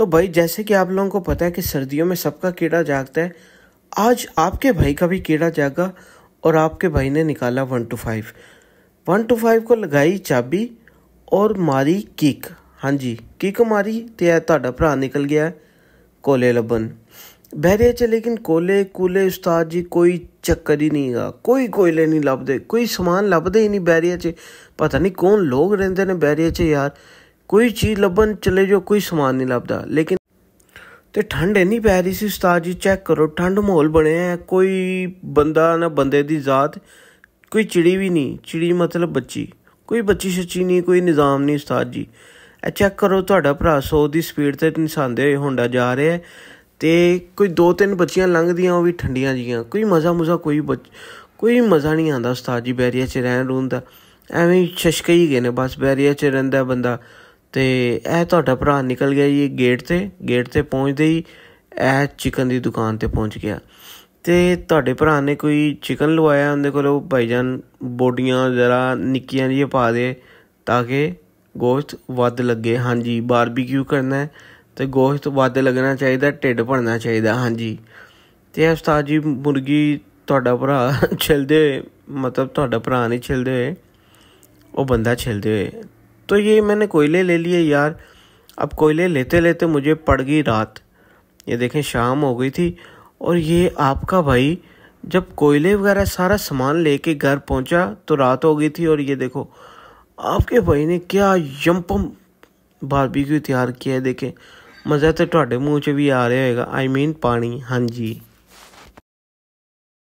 तो भाई जैसे कि आप लोगों को पता है कि सर्दियों में सबका कीड़ा जागता है आज आपके भाई का भी कीड़ा जागा और आपके भाई ने निकाला one two five one two five को लगाई चाबी और मारी किक हाँ जी किक मारी तो निकल गया है कोले लबन बहरे च लेकिन कोले कोले उस्ताद जी कोई चक्कर ही नहीं गा कोई कोयले नहीं लभदे कोई समान लभदे ही नहीं बैरिया च पता नहीं कौन लोग रेंदे ने बैरिया च यार ਕੋਈ ਚੀਜ਼ ਲੱਭਣ ਚਲੇ ਜੋ ਕੋਈ ਸਮਾਨ ਨਹੀਂ ਲੱਭਦਾ ਲੇਕਿਨ ਤੇ ਠੰਡ ਇੰਨੀ ਪੈ ਰਹੀ ਸੀ ਉਸਤਾਦ ਜੀ ਚੈੱਕ ਕਰੋ ਠੰਡ ਮਾਹੌਲ ਬਣਿਆ ਕੋਈ ਬੰਦਾ ਨਾ ਬੰਦੇ ਦੀ ਜ਼ਾਤ ਕੋਈ ਚਿੜੀ ਵੀ ਨਹੀਂ ਚਿੜੀ ਮਤਲਬ ਬੱਚੀ ਕੋਈ ਬੱਚੀ ਸੱਚੀ ਨਹੀਂ ਕੋਈ ਨਿਜ਼ਾਮ ਨਹੀਂ ਉਸਤਾਦ ਜੀ ਇਹ ਚੈੱਕ ਕਰੋ ਤੁਹਾਡਾ ਭਰਾ 100 ਦੀ ਸਪੀਡ ਤੇ ਨਿਸਾਂਦੇ ਹੋਏ ਹੁੰਡਾ ਜਾ ਰਿਹਾ ਹੈ ਤੇ ਕੋਈ ਦੋ ਤਿੰਨ ਬੱਚੀਆਂ ਲੰਘਦੀਆਂ ਉਹ ਵੀ ਠੰਡੀਆਂ ਜੀਆਂ ਕੋਈ ਮਜ਼ਾ ਮੁਜ਼ਾ ਕੋਈ ਕੋਈ ਮਜ਼ਾ ਨਹੀਂ ਆਂਦਾ ਉਸਤਾਦ ਜੀ ਬੈਰੀਆ 'ਚ ਰਹਿਣ ਰੂਨ ਦਾ ਐਵੇਂ ਛਸ਼ਕਈ ਹੀ ਗਏ ਨੇ ਬਸ ਬੈਰੀਆ 'ਚ ਰਹਿੰਦਾ ਬੰਦਾ ਤੇ ਇਹ ਤੁਹਾਡਾ ਭਰਾ ਨਿਕਲ ਗਿਆ ਜੀ ਗੇਟ ਤੇ ਗੇਟ ਤੇ ਪਹੁੰਚਦੇ ਹੀ ਇਹ ਚਿਕਨ ਦੀ ਦੁਕਾਨ ਤੇ ਪਹੁੰਚ ਗਿਆ ਤੇ ਤੁਹਾਡੇ ਭਰਾ ਨੇ ਕੋਈ ਚਿਕਨ ਲਵਾਇਆ ਉਹਦੇ ਭਾਈ ਭਾਈਜਾਨ ਬੋਡੀਆਂ ਜ਼ਰਾ ਨਿੱਕੀਆਂ ਜਿਹੀਆਂ ਪਾ ਦੇ ਤਾਂ ਕਿ ਗੋਸ਼ਤ ਵੱਧ ਲੱਗੇ ਹਾਂਜੀ ਬਾਰਬੀਕਿਊ ਕਰਨਾ ਹੈ ਤੇ ਗੋਸ਼ਤ ਵੱਧ ਲੱਗਣਾ ਚਾਹੀਦਾ ਢਿੱਡ ਭਰਨਾ ਚਾਹੀਦਾ ਹਾਂਜੀ ਤੇ ਉਸਤਾਦ ਜੀ ਮੁਰਗੀ ਤੁਹਾਡਾ ਭਰਾ ਛਿਲਦੇ ਮਤਲਬ ਤੁਹਾਡਾ ਭਰਾ ਨਹੀਂ ਛਿਲਦੇ ਉਹ ਬੰਦਾ ਛਿਲਦੇ तो ये मैंने कोयले ले लिए यार अब कोयले लेते लेते मुझे पड़ गई रात ये देखें शाम हो गई थी और ये आपका भाई जब कोयले वगैरह सारा सामान लेके घर पहुंचा तो रात हो गई थी और ये देखो आपके भाई ने क्या यमपम बारबेक्यू तैयार किया है देखें मज़ा तो थोड़े मुँह से भी आ रहा होगा आई मीन पानी हाँ जी